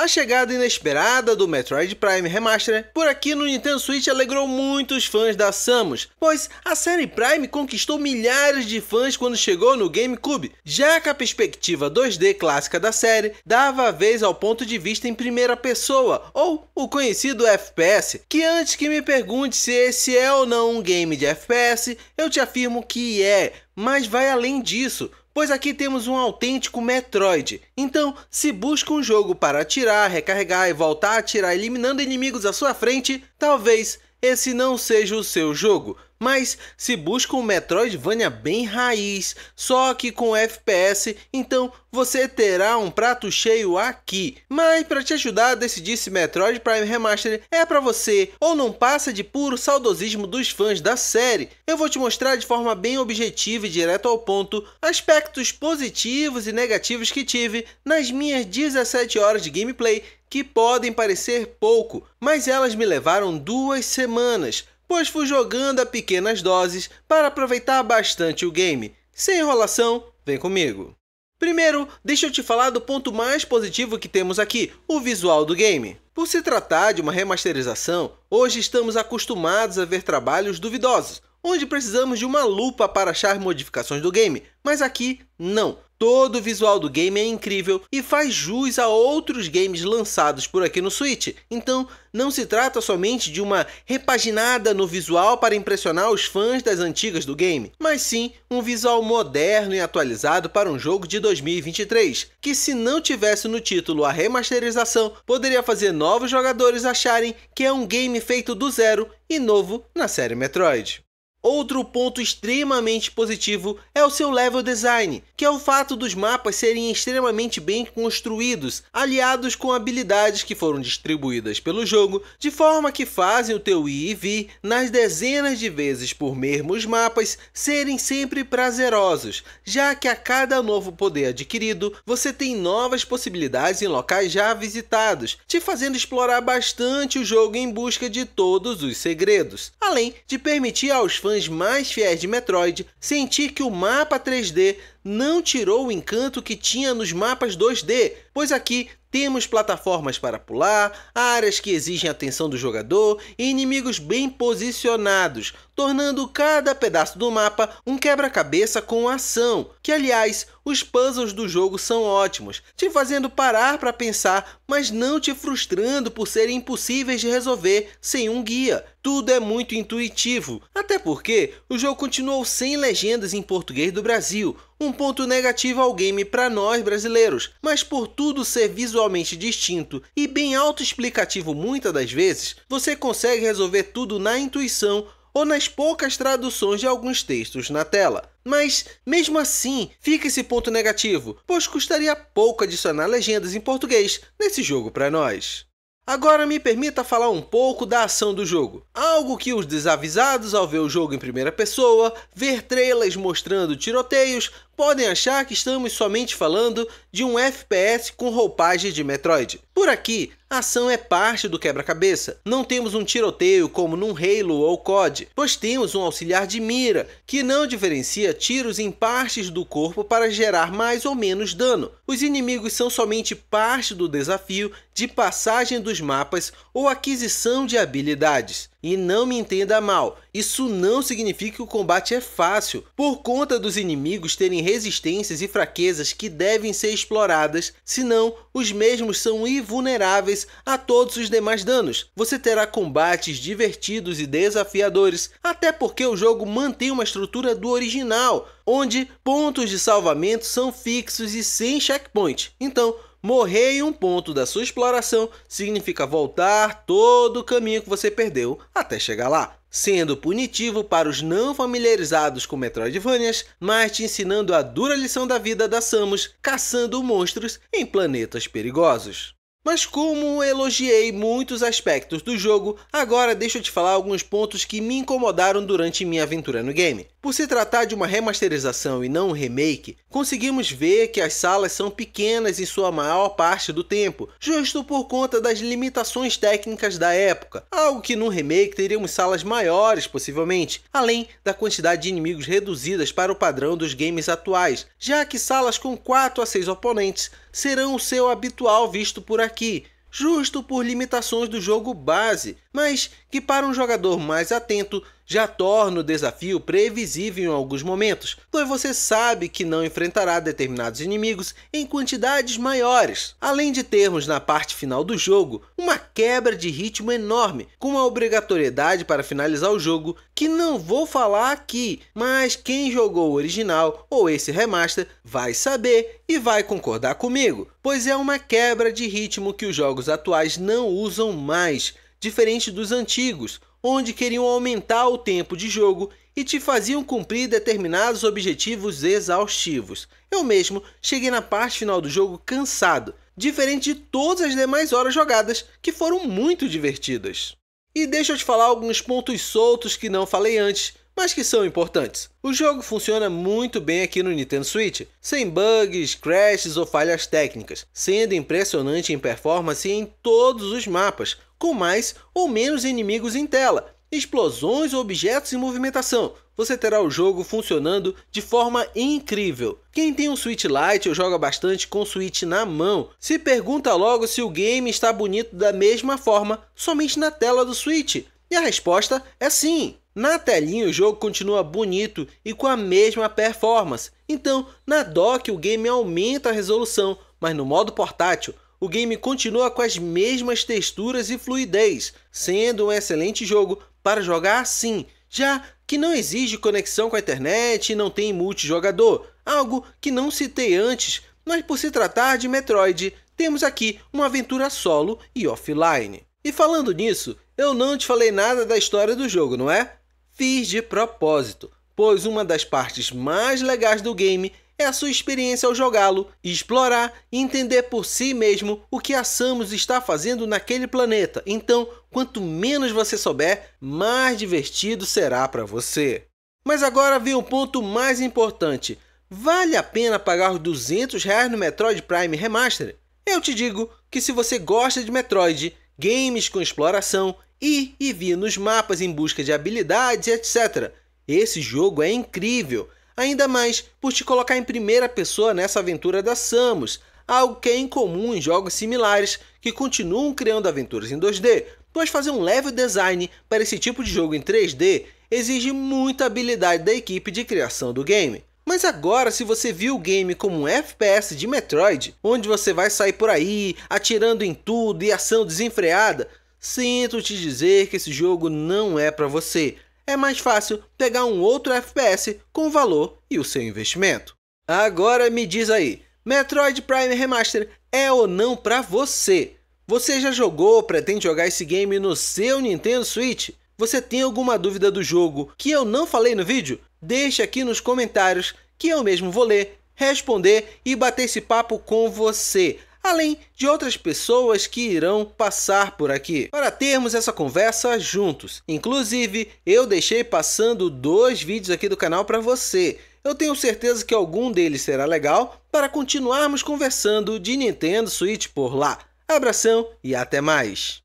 A chegada inesperada do Metroid Prime Remaster por aqui no Nintendo Switch alegrou muitos fãs da Samus, pois a série Prime conquistou milhares de fãs quando chegou no GameCube, já que a perspectiva 2D clássica da série dava vez ao ponto de vista em primeira pessoa, ou o conhecido FPS, que antes que me pergunte se esse é ou não um game de FPS, eu te afirmo que é, mas vai além disso, pois aqui temos um autêntico Metroid. Então, se busca um jogo para atirar, recarregar e voltar a atirar eliminando inimigos à sua frente, talvez esse não seja o seu jogo, mas se busca um Metroidvania bem raiz, só que com FPS, então você terá um prato cheio aqui. Mas para te ajudar a decidir se Metroid Prime Remastered é para você ou não passa de puro saudosismo dos fãs da série, eu vou te mostrar de forma bem objetiva e direto ao ponto aspectos positivos e negativos que tive nas minhas 17 horas de gameplay que podem parecer pouco, mas elas me levaram duas semanas, pois fui jogando a pequenas doses para aproveitar bastante o game. Sem enrolação, vem comigo. Primeiro, deixa eu te falar do ponto mais positivo que temos aqui, o visual do game. Por se tratar de uma remasterização, hoje estamos acostumados a ver trabalhos duvidosos, onde precisamos de uma lupa para achar modificações do game, mas aqui não. Todo o visual do game é incrível e faz jus a outros games lançados por aqui no Switch, então não se trata somente de uma repaginada no visual para impressionar os fãs das antigas do game, mas sim um visual moderno e atualizado para um jogo de 2023, que se não tivesse no título a remasterização, poderia fazer novos jogadores acharem que é um game feito do zero e novo na série Metroid. Outro ponto extremamente positivo é o seu level design, que é o fato dos mapas serem extremamente bem construídos, aliados com habilidades que foram distribuídas pelo jogo, de forma que fazem o teu I e V nas dezenas de vezes por mesmos mapas serem sempre prazerosos, já que a cada novo poder adquirido, você tem novas possibilidades em locais já visitados, te fazendo explorar bastante o jogo em busca de todos os segredos, além de permitir aos fãs fãs mais fiéis de Metroid sentir que o mapa 3D não tirou o encanto que tinha nos mapas 2D, pois aqui temos plataformas para pular, áreas que exigem atenção do jogador e inimigos bem posicionados, tornando cada pedaço do mapa um quebra-cabeça com ação, que aliás, os puzzles do jogo são ótimos, te fazendo parar para pensar, mas não te frustrando por serem impossíveis de resolver sem um guia. Tudo é muito intuitivo, até porque o jogo continuou sem legendas em português do Brasil, um ponto negativo ao game para nós brasileiros, mas por tudo ser visualmente distinto e bem autoexplicativo muitas das vezes, você consegue resolver tudo na intuição ou nas poucas traduções de alguns textos na tela. Mas, mesmo assim, fica esse ponto negativo, pois custaria pouco adicionar legendas em português nesse jogo para nós. Agora me permita falar um pouco da ação do jogo. Algo que os desavisados ao ver o jogo em primeira pessoa, ver trailers mostrando tiroteios, podem achar que estamos somente falando de um FPS com roupagem de Metroid. Por aqui, a ação é parte do quebra-cabeça. Não temos um tiroteio como num Halo ou COD, pois temos um auxiliar de mira, que não diferencia tiros em partes do corpo para gerar mais ou menos dano. Os inimigos são somente parte do desafio de passagem dos mapas ou aquisição de habilidades. E não me entenda mal, isso não significa que o combate é fácil, por conta dos inimigos terem resistências e fraquezas que devem ser exploradas, senão os mesmos são invulneráveis a todos os demais danos. Você terá combates divertidos e desafiadores, até porque o jogo mantém uma estrutura do original, onde pontos de salvamento são fixos e sem checkpoint. Então, Morrer em um ponto da sua exploração significa voltar todo o caminho que você perdeu até chegar lá, sendo punitivo para os não familiarizados com Metroidvanias, mas te ensinando a dura lição da vida da Samus caçando monstros em planetas perigosos. Mas como elogiei muitos aspectos do jogo, agora deixa eu te falar alguns pontos que me incomodaram durante minha aventura no game. Por se tratar de uma remasterização e não um remake, conseguimos ver que as salas são pequenas em sua maior parte do tempo, justo por conta das limitações técnicas da época, algo que num remake teríamos salas maiores possivelmente, além da quantidade de inimigos reduzidas para o padrão dos games atuais, já que salas com 4 a 6 oponentes serão o seu habitual visto por aqui que, justo por limitações do jogo base, mas que para um jogador mais atento já torna o desafio previsível em alguns momentos, pois você sabe que não enfrentará determinados inimigos em quantidades maiores. Além de termos na parte final do jogo uma quebra de ritmo enorme, com uma obrigatoriedade para finalizar o jogo que não vou falar aqui, mas quem jogou o original ou esse remaster vai saber e vai concordar comigo, pois é uma quebra de ritmo que os jogos atuais não usam mais diferente dos antigos, onde queriam aumentar o tempo de jogo e te faziam cumprir determinados objetivos exaustivos. Eu mesmo cheguei na parte final do jogo cansado, diferente de todas as demais horas jogadas, que foram muito divertidas. E deixa eu te falar alguns pontos soltos que não falei antes, mas que são importantes. O jogo funciona muito bem aqui no Nintendo Switch, sem bugs, crashes ou falhas técnicas, sendo impressionante em performance em todos os mapas, com mais ou menos inimigos em tela, explosões, objetos e movimentação. Você terá o jogo funcionando de forma incrível. Quem tem um Switch Lite ou joga bastante com o Switch na mão, se pergunta logo se o game está bonito da mesma forma somente na tela do Switch. E a resposta é sim. Na telinha o jogo continua bonito e com a mesma performance. Então, na dock o game aumenta a resolução, mas no modo portátil o game continua com as mesmas texturas e fluidez, sendo um excelente jogo para jogar assim, já que não exige conexão com a internet e não tem multijogador, algo que não citei antes, mas por se tratar de Metroid, temos aqui uma aventura solo e offline. E falando nisso, eu não te falei nada da história do jogo, não é? Fiz de propósito, pois uma das partes mais legais do game é a sua experiência ao jogá-lo, explorar e entender por si mesmo o que a Samus está fazendo naquele planeta. Então, quanto menos você souber, mais divertido será para você. Mas agora vem o ponto mais importante. Vale a pena pagar os 200 reais no Metroid Prime Remaster? Eu te digo que se você gosta de Metroid, games com exploração, ir e vir nos mapas em busca de habilidades, etc. Esse jogo é incrível ainda mais por te colocar em primeira pessoa nessa aventura da Samus, algo que é incomum em jogos similares que continuam criando aventuras em 2D, pois fazer um level design para esse tipo de jogo em 3D exige muita habilidade da equipe de criação do game. Mas agora, se você viu o game como um FPS de Metroid, onde você vai sair por aí atirando em tudo e ação desenfreada, sinto te dizer que esse jogo não é para você é mais fácil pegar um outro FPS com o valor e o seu investimento. Agora me diz aí, Metroid Prime Remaster é ou não para você? Você já jogou ou pretende jogar esse game no seu Nintendo Switch? Você tem alguma dúvida do jogo que eu não falei no vídeo? Deixe aqui nos comentários que eu mesmo vou ler, responder e bater esse papo com você além de outras pessoas que irão passar por aqui, para termos essa conversa juntos. Inclusive, eu deixei passando dois vídeos aqui do canal para você. Eu tenho certeza que algum deles será legal para continuarmos conversando de Nintendo Switch por lá. Abração e até mais!